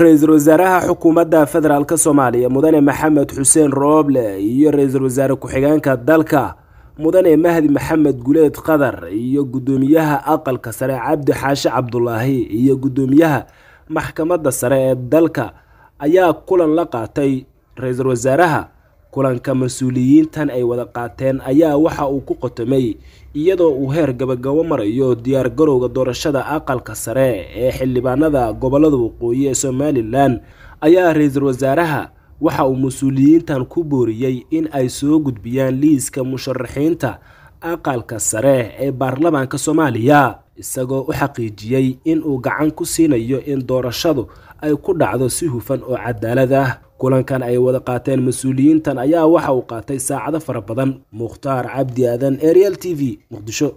ra-iisul wasaaraha xukuumadda federaalka soomaaliya mudane maxamed xuseen rooble iyo ra-iisul wasaare ku-xigeenka dalka mudane mahdi maxamed guleed qadar iyo guddoomiyaha aqalka sare cabdi xaashe cabdulaahi iyo guddoomiyaha maxkamadda sare ee dalka ayaa kulan la qaatay ra-iisul wasaaraha kulanka mas-uuliyiintan ay wada qaateen ayaa waxa uu ku qotomay iyadoo uu heer gabagabo marayo diyaar garowga doorashada aqalka sare ee xildhibaanada gobollada waqooyi ee somalilan ayaa ra-iisul wasaaraha waxa uu mas-uuliyiintan ku booriyey in ay soo gudbiyaan liiska musharaxiinta aqalka sare ee baarlamaanka soomaaliya isagoo u xaqiijiyey in uu gacan ku siinayo in doorashadu ay ku dhacdo si hufan oo cadaalad ah kulankan ay wada qaateen mas-uuliyiintan ayaa waxa uu qaatay saacado fara badan mukhtaar cabdi aadan ariel t v muqdisho